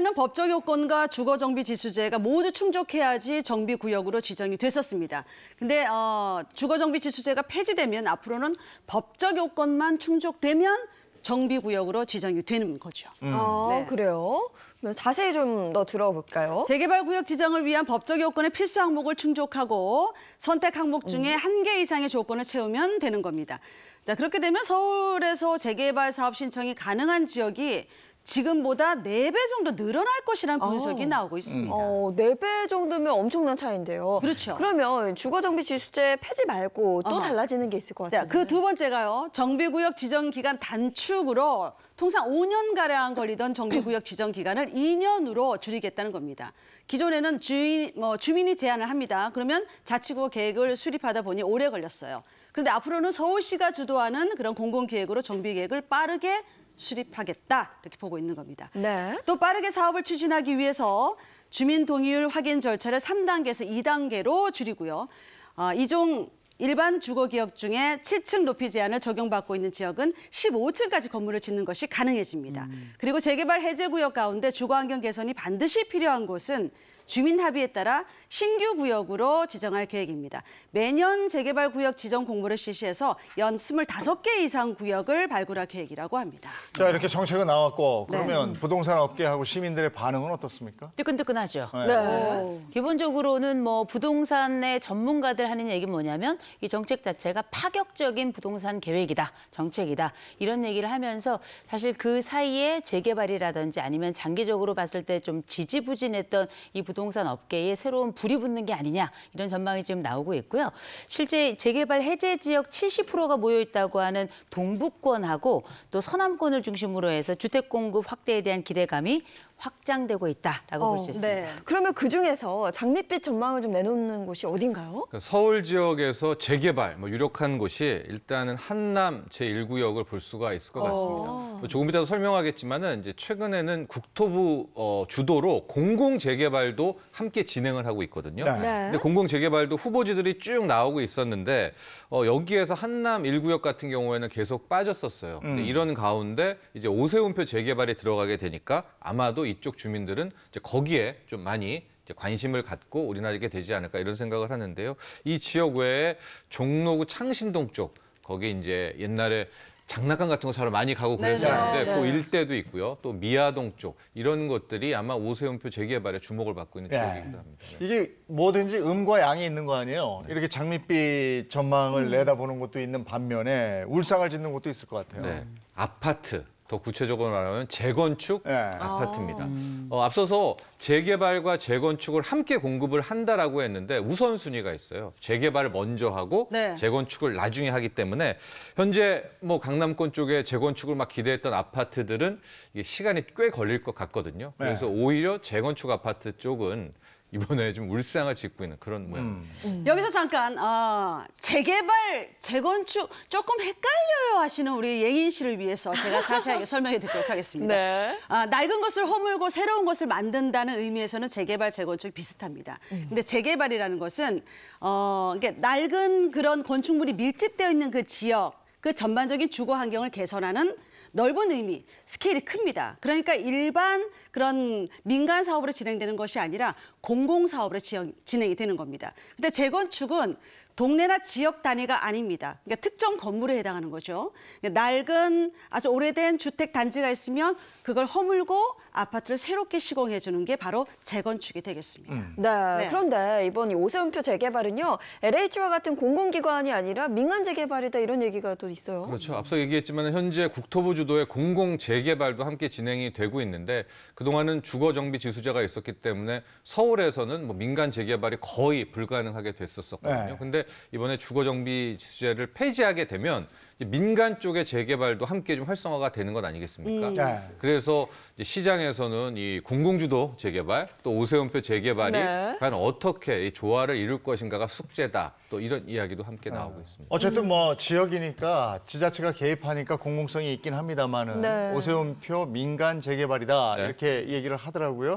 원래는 법적 요건과 주거 정비 지수제가 모두 충족해야지 정비 구역으로 지정이 됐었습니다. 근데 어, 주거 정비 지수제가 폐지되면 앞으로는 법적 요건만 충족되면 정비 구역으로 지정이 되는 거죠. 음. 아, 네. 그래요? 자세히 좀 더 들어볼까요? 재개발 구역 지정을 위한 법적 요건의 필수 항목을 충족하고 선택 항목 중에 음. 한개 이상의 조건을 채우면 되는 겁니다. 자, 그렇게 되면 서울에서 재개발 사업 신청이 가능한 지역이 지금보다 네 배 정도 늘어날 것이라는 어. 분석이 어. 나오고 있습니다. 음. 어, 4배 정도면 엄청난 차이인데요. 그렇죠. 그러면 주거정비 지수제 폐지 말고 또 어허. 달라지는 게 있을 것 같아요. 그 두 번째가요. 정비구역 지정기간 단축으로 통상 5년가량 걸리던 정비구역 지정 기간을 2년으로 줄이겠다는 겁니다. 기존에는 주인, 뭐, 주민이 제안을 합니다. 그러면 자치구 계획을 수립하다 보니 오래 걸렸어요. 그런데 앞으로는 서울시가 주도하는 그런 공공계획으로 정비계획을 빠르게 수립하겠다 이렇게 보고 있는 겁니다. 네. 또 빠르게 사업을 추진하기 위해서 주민 동의율 확인 절차를 3단계에서 2단계로 줄이고요. 어, 이종 일반 주거 기업 중에 7층 높이 제한을 적용받고 있는 지역은 15층까지 건물을 짓는 것이 가능해집니다. 음. 그리고 재개발 해제 구역 가운데 주거 환경 개선이 반드시 필요한 곳은 주민 합의에 따라 신규 구역으로 지정할 계획입니다. 매년 재개발 구역 지정 공모를 실시해서 연 25개 이상 구역을 발굴할 계획이라고 합니다. 자, 이렇게 정책은 나왔고 네. 그러면 네. 부동산 업계하고 시민들의 반응은 어떻습니까? 뜨끈뜨끈하죠. 네. 네. 네. 기본적으로는 뭐 부동산의 전문가들 하는 얘기 뭐냐면 이 정책 자체가 파격적인 부동산 계획이다, 정책이다 이런 얘기를 하면서 사실 그 사이에 재개발이라든지 아니면 장기적으로 봤을 때 좀 지지부진했던 이 부동 산 부동산 업계에 새로운 불이 붙는 게 아니냐 이런 전망이 지금 나오고 있고요. 실제 재개발 해제 지역 70%가 모여 있다고 하는 동북권하고 또 서남권을 중심으로 해서 주택 공급 확대에 대한 기대감이 확장되고 있다라고 어, 볼수 네. 있습니다. 네. 그러면 그 중에서 장밋빛 전망을 좀 내놓는 곳이 어딘가요? 그러니까 서울 지역에서 재개발 뭐 유력한 곳이 일단은 한남 제1구역을 볼 수가 있을 것 어. 같습니다. 어. 조금 이따 설명하겠지만은 최근에는 국토부 어, 주도로 공공 재개발도 재개발도 함께 진행을 하고 있거든요. 네. 네. 근데 공공 재개발도 후보지들이 쭉 나오고 있었는데 어, 여기에서 한남 1구역 같은 경우에는 계속 빠졌었어요. 근데 음. 이런 가운데 이제 오세훈표 재개발이 들어가게 되니까 아마도 이쪽 주민들은 이제 거기에 좀 많이 관심을 갖고 우리나라에게 되지 않을까 이런 생각을 하는데요. 이 지역 외에 종로구 창신동 쪽 거기 이제 옛날에 장난감 같은 거 사러 많이 가고 그랬었는데 그 네. 그 일대도 있고요. 또 미아동 쪽 이런 것들이 아마 오세훈표 재개발에 주목을 받고 있는 네. 지역이기도 합니다. 네. 이게 뭐든지 음과 양이 있는 거 아니에요? 네. 이렇게 장밋빛 전망을 음. 내다보는 것도 있는 반면에 울상을 짓는 것도 있을 것 같아요. 네. 아파트 더 구체적으로 말하면 재건축 예. 아파트입니다. 아. 어, 앞서서 재개발과 재건축을 함께 공급을 한다라고 했는데 우선순위가 있어요. 재개발을 먼저 하고 네. 재건축을 나중에 하기 때문에 현재 뭐 강남권 쪽에 재건축을 막 기대했던 아파트들은 이게 시간이 꽤 걸릴 것 같거든요. 네. 그래서 오히려 재건축 아파트 쪽은 이번에 좀 울상을 짓고 있는 그런 모양. 음. 음. 여기서 잠깐 어, 재개발, 재건축 조금 헷갈려요 하시는 우리 예인 씨를 위해서 제가 자세하게 설명해 드리도록 하겠습니다. 네. 아, 낡은 것을 허물고 새로운 것을 만든다는 의미에서는 재개발, 재건축이 비슷합니다. 음. 근데 재개발이라는 것은 어, 이게 낡은 그런 건축물이 밀집되어 있는 그 지역, 그 전반적인 주거 환경을 개선하는 넓은 의미, 스케일이 큽니다. 그러니까 일반 그런 민간 사업으로 진행되는 것이 아니라 공공 사업으로 진행이 되는 겁니다. 근데 재건축은 동네나 지역 단위가 아닙니다. 그러니까 특정 건물에 해당하는 거죠. 그러니까 낡은 아주 오래된 주택 단지가 있으면 그걸 허물고 아파트를 새롭게 시공해 주는 게 바로 재건축이 되겠습니다. 음. 네, 네, 그런데 이번 오세훈표 재개발은요. LH와 같은 공공기관이 아니라 민간 재개발이다 이런 얘기가 또 있어요. 그렇죠. 앞서 얘기했지만 현재 국토부 주도의 공공 재개발도 함께 진행이 되고 있는데 그동안은 주거 정비 지수자가 있었기 때문에 서울에서는 뭐 민간 재개발이 거의 불가능하게 됐었거든요. 네. 근데 근데 이번에 주거 정비 지수제를 폐지하게 되면 민간 쪽의 재개발도 함께 좀 활성화가 되는 것 아니겠습니까? 음. 네. 그래서 시장에서는 이 공공주도 재개발 또 오세훈표 재개발이 네. 과연 어떻게 이 조화를 이룰 것인가가 숙제다. 또 이런 이야기도 함께 네. 나오고 있습니다. 어쨌든 음. 뭐 지역이니까 지자체가 개입하니까 공공성이 있긴 합니다만은 네. 오세훈표 민간 재개발이다 네. 이렇게 얘기를 하더라고요.